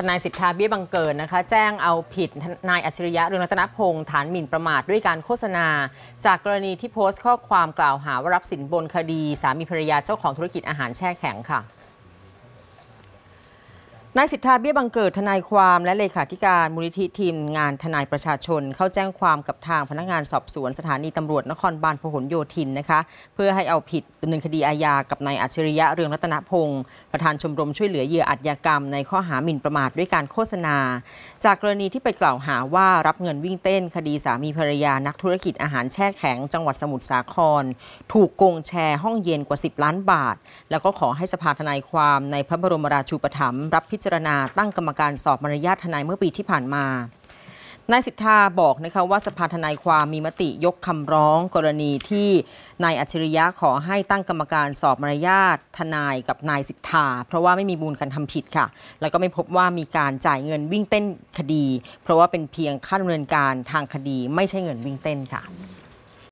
ทนายสิทธาเบี้ยบังเกิดนะคะ แจ้งเอาผิดนายอัจฉริยะเรืองรัตนพงศ์ฐานหมิ่นประมาทด้วยการโฆษณา จากกรณีที่โพสต์ข้อความกล่าวหาว่ารับสินบนคดี สามีภรรยาเจ้าของธุรกิจอาหารแช่แข็งค่ะนายสิทธาเบี้ยบังเกิดทนายความและเลขาธิการมูลนิธิทีมงานทนายประชาชนเข้าแจ้งความกับทางพนักงานสอบสวนสถานีตำรวจนครบาลพหลโยธินนะคะเพื่อให้เอาผิดดำเนินคดีอาญากับนายอัจฉริยะเรืองรัตนพงศ์ประธานชมรมช่วยเหลือเหยื่ออาชญากรรมในข้อหาหมิ่นประมาทด้วยการโฆษณา จากกรณีที่ไปกล่าวหาว่ารับเงินวิ่งเต้น คดีสามีภรรยานักธุรกิจอาหารแช่แข็งจังหวัดสมุทรสาคร ถูกโกงแชร์ห้องเย็นกว่า 10 ล้านบาท แล้วก็ขอให้สภาทนายความในพระบรมราชูปถัมภ์รับพิจารณาตั้งกรรมการสอบมารยาททนายเมื่อปีที่ผ่านมา นายสิทธาบอกนะคะว่าสภาทนายความมีมติยกคำร้องกรณีที่นายอัจฉริยะขอให้ตั้งกรรมการสอบมารยาททนายกับนายสิทธาเพราะว่าไม่มีบูลการทำผิดค่ะ แล้วก็ไม่พบว่ามีการจ่ายเงินวิ่งเต้นคดี เพราะว่าเป็นเพียงขั้นดำเนินการทางคดี ไม่ใช่เงินวิ่งเต้นค่ะ